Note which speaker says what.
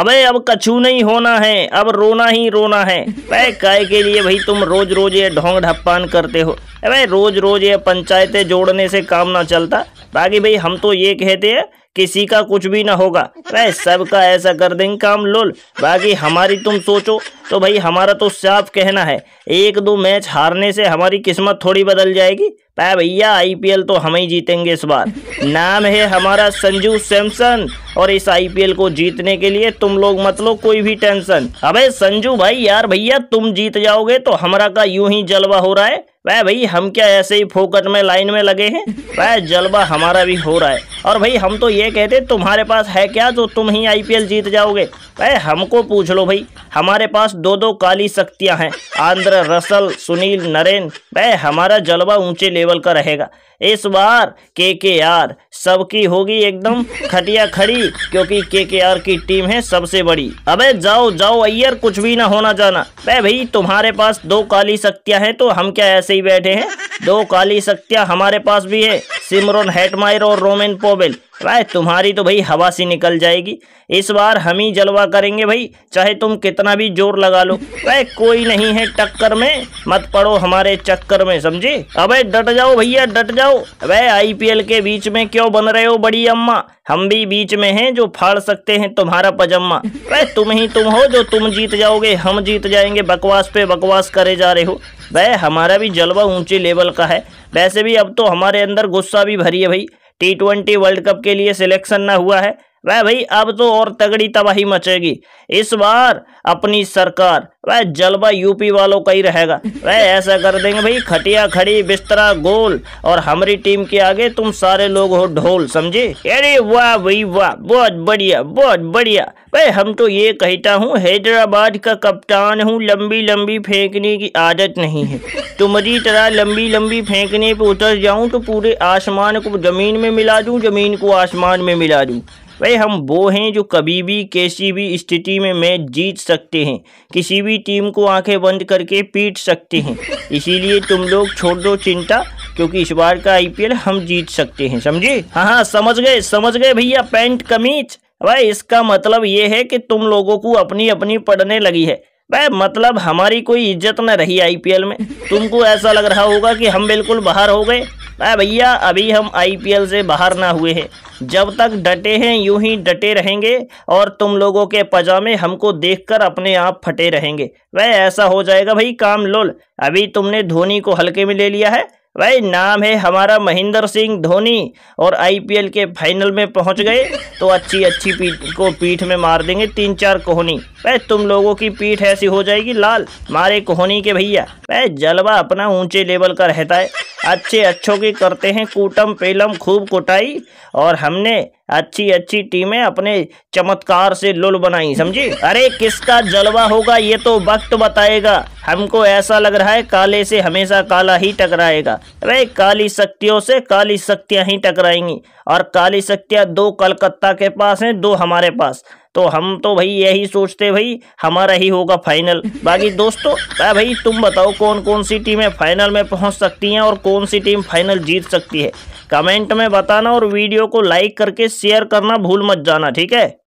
Speaker 1: अबे अब कछू नहीं होना है अब रोना ही रोना है वह काय के लिए भाई तुम रोज रोज ये ढोंग ढप्पान करते हो अरे रोज रोज ये पंचायतें जोड़ने से काम ना चलता बाकी भाई हम तो ये कहते हैं किसी का कुछ भी ना होगा वह सबका ऐसा कर देंगे काम लोल बाकी हमारी तुम सोचो तो भाई हमारा तो साफ कहना है एक दो मैच हारने से हमारी किस्मत थोड़ी बदल जाएगी पै भैया आईपीएल तो हम ही जीतेंगे इस बार नाम है हमारा संजू सैमसन और इस आईपीएल को जीतने के लिए तुम लोग मत लो कोई भी टेंशन अबे संजू भाई यार भैया तुम जीत जाओगे तो हमारा का यूं ही जलवा हो रहा है वह भाई हम क्या ऐसे ही फोकट में लाइन में लगे हैं वह जलवा हमारा भी हो रहा है और भाई हम तो ये कहते तुम्हारे पास है क्या जो तुम ही आईपीएल जीत जाओगे वह हमको पूछ लो भाई हमारे पास दो दो काली शक्तियां हैं आंध्र रसल सुनील नरेन वह हमारा जलवा ऊंचे लेवल का रहेगा इस बार के के आर सबकी होगी एकदम खटिया खड़ी क्योंकि के के आर की टीम है सबसे बड़ी अबे जाओ जाओ अय्यर कुछ भी ना होना जाना वह भाई तुम्हारे पास दो काली शक्तियां हैं तो हम क्या ऐसे ऐसे ही बैठे हैं दो काली शक्तियां हमारे पास भी है सिमरन हेटमायर और रोमेन पोबेल राय तुम्हारी तो भाई हवा सी निकल जाएगी इस बार हम ही जलवा करेंगे भाई चाहे तुम कितना भी जोर लगा लो राय कोई नहीं है टक्कर में मत पड़ो हमारे चक्कर में समझे अबे डट जाओ भैया डट जाओ अबे आईपीएल के बीच में क्यों बन रहे हो बड़ी अम्मा हम भी बीच में हैं जो फाड़ सकते हैं तुम्हारा पजम्मा वह तुम ही तुम हो जो तुम जीत जाओगे हम जीत जाएंगे बकवास पे बकवास करे जा रहे हो वह हमारा भी जलवा ऊंचे लेवल का है वैसे भी अब तो हमारे अंदर गुस्सा भी भरी है भाई टी ट्वेंटी वर्ल्ड कप के लिए सिलेक्शन ना हुआ है वह भाई अब तो और तगड़ी तबाही मचेगी इस बार अपनी सरकार वह जलवा यूपी वालों का ही रहेगा वह ऐसा कर देंगे भाई खटिया खड़ी बिस्तरा गोल और हमारी टीम के आगे तुम सारे लोग हो ढोल समझे अरे वाह भाई वाह बहुत बढ़िया बहुत बढ़िया भाई हम तो ये कहता हूँ हैदराबाद का कप्तान हूँ लंबी लंबी फेंकने की आदत नहीं है तुम्हारी तरह लंबी लंबी फेंकने पर उतर जाऊँ तो पूरे आसमान को जमीन में मिला दूँ जमीन को आसमान में मिला दूँ वह हम वो हैं जो कभी भी किसी भी स्थिति में मैच जीत सकते हैं किसी भी टीम को आंखें बंद करके पीट सकते हैं इसीलिए तुम लोग छोड़ दो चिंता क्योंकि इस बार का आईपीएल हम जीत सकते हैं समझे हाँ हाँ समझ गए समझ गए भैया पैंट कमीज भाई इसका मतलब ये है कि तुम लोगों को अपनी अपनी पढ़ने लगी है भाई मतलब हमारी कोई इज्जत न रही आईपीएल में तुमको ऐसा लग रहा होगा कि हम बिल्कुल बाहर हो गए अरे भैया अभी हम आईपीएल से बाहर ना हुए हैं जब तक डटे हैं यूं ही डटे रहेंगे और तुम लोगों के पजामे हमको देखकर अपने आप फटे रहेंगे वह ऐसा हो जाएगा भाई काम लोल अभी तुमने धोनी को हल्के में ले लिया है भाई नाम है हमारा महेंद्र सिंह धोनी और आईपीएल के फाइनल में पहुंच गए तो अच्छी अच्छी पीठ को पीठ में मार देंगे तीन चार कोहनी भाई तुम लोगों की पीठ ऐसी हो जाएगी लाल मारे कोहनी के भैया भाई जलवा अपना ऊंचे लेवल का रहता है अच्छे अच्छों की करते हैं कूटम पेलम खूब कुटाई और हमने अच्छी अच्छी टीमें अपने चमत्कार से लुल बनाई समझी अरे किसका जलवा होगा ये तो वक्त बताएगा हमको ऐसा लग रहा है काले से हमेशा काला ही टकराएगा अरे काली शक्तियों से काली शक्तियां ही टकराएंगी और काली शक्तियां दो कलकत्ता के पास हैं दो हमारे पास तो हम तो भाई यही सोचते भाई हमारा ही होगा फाइनल बाकी दोस्तों भाई तुम बताओ कौन कौन सी टीमें फाइनल में पहुंच सकती हैं और कौन सी टीम फाइनल जीत सकती है कमेंट में बताना और वीडियो को लाइक करके शेयर करना भूल मत जाना ठीक है